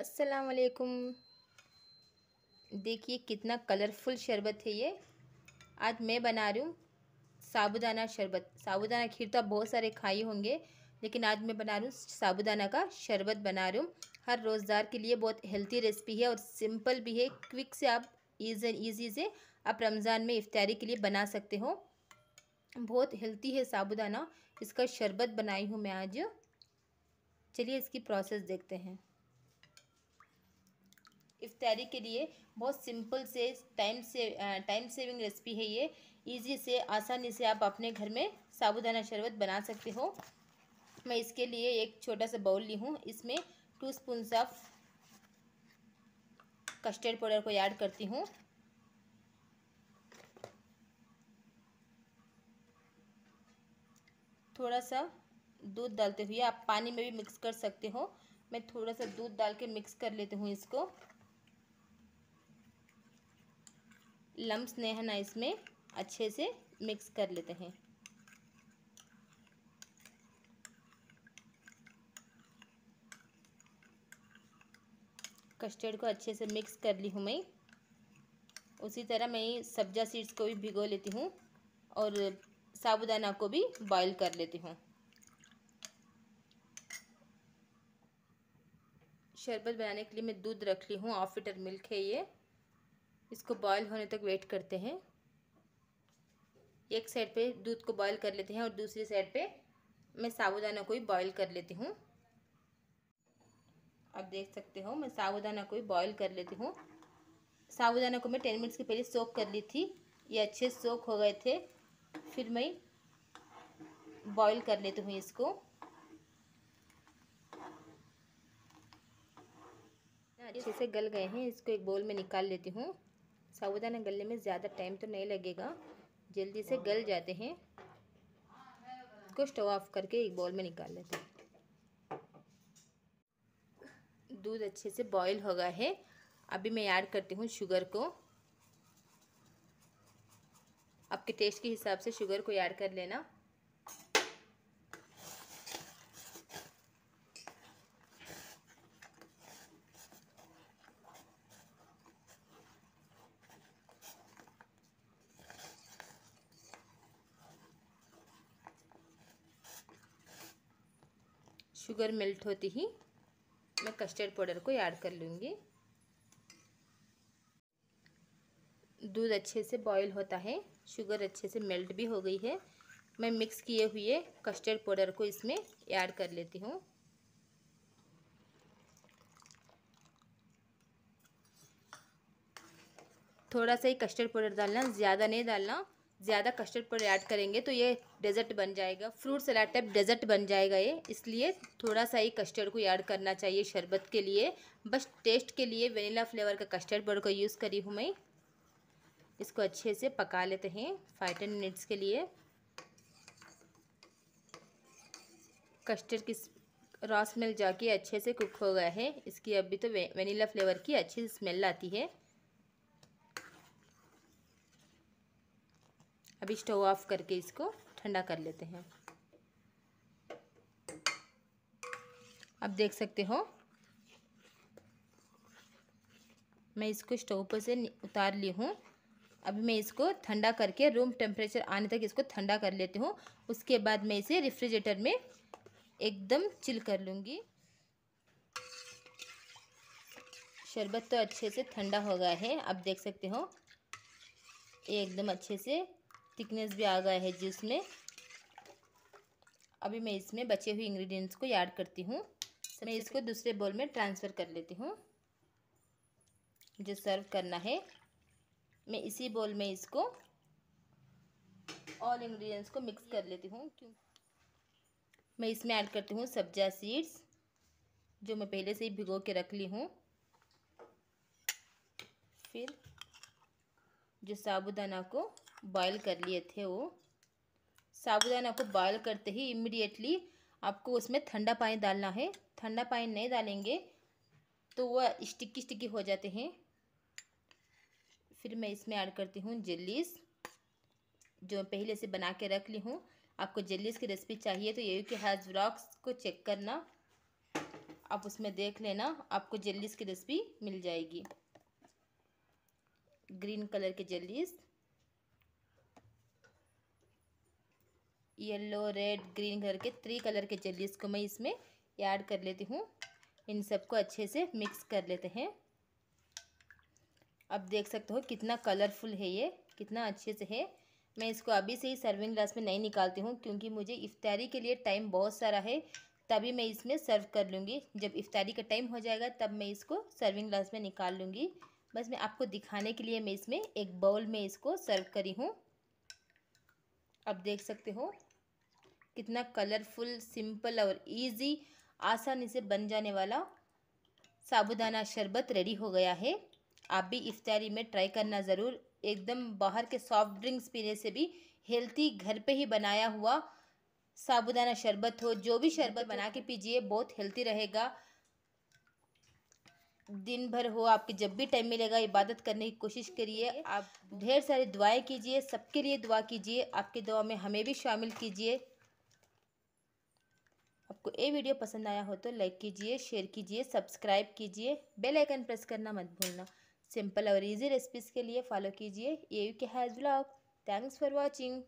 अस्सलाम वालेकुम देखिए कितना कलरफुल शरबत है ये आज मैं बना रही हूँ साबुदाना शरबत साबुदाना खीर तो आप बहुत सारे खाए होंगे लेकिन आज मैं बना रही हूँ साबुदाना का शरबत बना रही हूँ हर रोज़दार के लिए बहुत हेल्थी रेसिपी है और सिंपल भी है क्विक से आप ईज एंड ईजी से आप रमज़ान में इफ्तारी के लिए बना सकते हो बहुत हेल्थी है साबुदाना इसका शरबत बनाई हूँ मैं आज चलिए इसकी प्रोसेस देखते हैं इफ्तारी के लिए बहुत सिंपल से टाइम से टाइम सेविंग रेसिपी है ये इजी से आसानी से आप अपने घर में साबुदाना शरबत बना सकते हो मैं इसके लिए एक छोटा सा बाउल ली हूँ इसमें two spoon of custard powder को ऐड करती हूँ थोड़ा सा दूध डालते हुए आप पानी में भी मिक्स कर सकते हो मैं थोड़ा सा दूध डाल के मिक्स कर लेती हूँ इसको लम्ब ने है ना इसमें अच्छे से मिक्स कर लेते हैं कस्टर्ड को अच्छे से मिक्स कर ली हूँ मैं उसी तरह मैं सब्जा सीड्स को भी भिगो लेती हूँ और साबुदाना को भी बॉईल कर लेती हूँ शरबत बनाने के लिए मैं दूध रख ली हूँ ऑफ लीटर मिल्क है ये इसको बॉयल होने तक वेट करते हैं एक साइड पे दूध को बॉयल कर लेते हैं और दूसरी साइड पे मैं साबुदाना को ही बॉयल कर लेती हूँ आप देख सकते हो मैं साबुदाना को ही बॉयल कर लेती हूँ साबुदाना को मैं टेन मिनट्स के पहले सोख कर ली थी ये अच्छे सोख हो गए थे फिर मैं बॉयल कर लेती हूँ इसको अच्छे से गल गए हैं इसको एक बोल में निकाल लेती हूँ साबुदाना गलने में ज़्यादा टाइम तो नहीं लगेगा जल्दी से गल जाते हैं इसको स्टोव ऑफ करके एक बॉल में निकाल लेते हैं दूध अच्छे से बॉईल हो गया है अभी मैं ऐड करती हूँ शुगर को आपके टेस्ट के हिसाब से शुगर को ऐड कर लेना शुगर मेल्ट होते ही मैं कस्टर्ड पाउडर को ऐड कर लूँगी दूध अच्छे से बॉईल होता है शुगर अच्छे से मेल्ट भी हो गई है मैं मिक्स किए हुए कस्टर्ड पाउडर को इसमें ऐड कर लेती हूँ थोड़ा सा ही कस्टर्ड पाउडर डालना ज़्यादा नहीं डालना ज़्यादा कस्टर्ड पर ऐड करेंगे तो ये डेजर्ट बन जाएगा फ्रूट सलाद टाइप डेजर्ट बन जाएगा ये इसलिए थोड़ा सा ही कस्टर्ड को ऐड करना चाहिए शरबत के लिए बस टेस्ट के लिए वेनीला फ्लेवर का कस्टर्ड बर का यूज़ करी हूँ मैं इसको अच्छे से पका लेते हैं फाइव टेन मिनट्स के लिए कस्टर्ड की रॉ स्मेल जाके अच्छे से कुक हो गया है इसकी अभी तो वे, वेनीला फ्लेवर की अच्छी स्मेल आती है अभी स्टोव ऑफ करके इसको ठंडा कर लेते हैं अब देख सकते हो मैं इसको स्टोव पर से उतार ली हूँ अभी मैं इसको ठंडा करके रूम टेम्परेचर आने तक इसको ठंडा कर लेती हूँ उसके बाद मैं इसे रेफ्रिजरेटर में एकदम चिल कर लूँगी शरबत तो अच्छे से ठंडा हो गया है आप देख सकते हो ये एकदम अच्छे से थिकनेस भी आ गया है जूस में अभी मैं इसमें बचे हुए इंग्रेडिएंट्स को ऐड करती हूँ मैं इसको दूसरे बोल में ट्रांसफ़र कर लेती हूँ जो सर्व करना है मैं इसी बोल में इसको ऑल इंग्रेडिएंट्स को मिक्स कर लेती हूँ मैं इसमें ऐड करती हूँ सब्जा सीड्स जो मैं पहले से ही भिगो के रख ली हूँ फिर जो साबुदाना को बॉयल कर लिए थे वो साबुदाना को बॉयल करते ही इमिडिएटली आपको उसमें ठंडा पानी डालना है ठंडा पानी नहीं डालेंगे तो वह स्टिकी स्टिकी हो जाते हैं फिर मैं इसमें ऐड करती हूँ जेलीस जो मैं पहले से बना के रख ली हूँ आपको जेलीस की रेसिपी चाहिए तो यही कि हैज़ ब्लॉक्स को चेक करना आप उसमें देख लेना आपको जेलीस की रेसिपी मिल जाएगी ग्रीन कलर के jellies yellow red green colour के थ्री कलर के चलिए इसको मैं इसमें ऐड कर लेती हूँ इन सबको अच्छे से मिक्स कर लेते हैं अब देख सकते हो कितना कलरफुल है ये कितना अच्छे से है मैं इसको अभी से ही सर्विंग ग्लास में नहीं निकालती हूँ क्योंकि मुझे इफ्तारी के लिए टाइम बहुत सारा है तभी मैं इसमें सर्व कर लूँगी जब इफ्तारी का टाइम हो जाएगा तब मैं इसको सर्विंग ग्लास में निकाल लूँगी बस मैं आपको दिखाने के लिए मैं इसमें एक बाउल में इसको सर्व करी हूँ अब देख सकते हो कितना कलरफुल सिंपल और इजी आसानी से बन जाने वाला साबुदाना शरबत रेडी हो गया है आप भी इफ्तारी में ट्राई करना ज़रूर एकदम बाहर के सॉफ्ट ड्रिंक्स पीने से भी हेल्थी घर पे ही बनाया हुआ साबुदाना शरबत हो जो भी शरबत बना के पीजिए बहुत हेल्थी रहेगा दिन भर हो आपके जब भी टाइम मिलेगा इबादत करने की कोशिश करिए आप ढेर सारी दुआएं कीजिए सबके लिए दुआ कीजिए आपके दुआ में हमें भी शामिल कीजिए आपको ये वीडियो पसंद आया हो तो लाइक कीजिए शेयर कीजिए सब्सक्राइब कीजिए बेल आइकन प्रेस करना मत भूलना सिंपल और इजी रेसिपीज़ के लिए फॉलो कीजिए ये U K has blog thanks for watching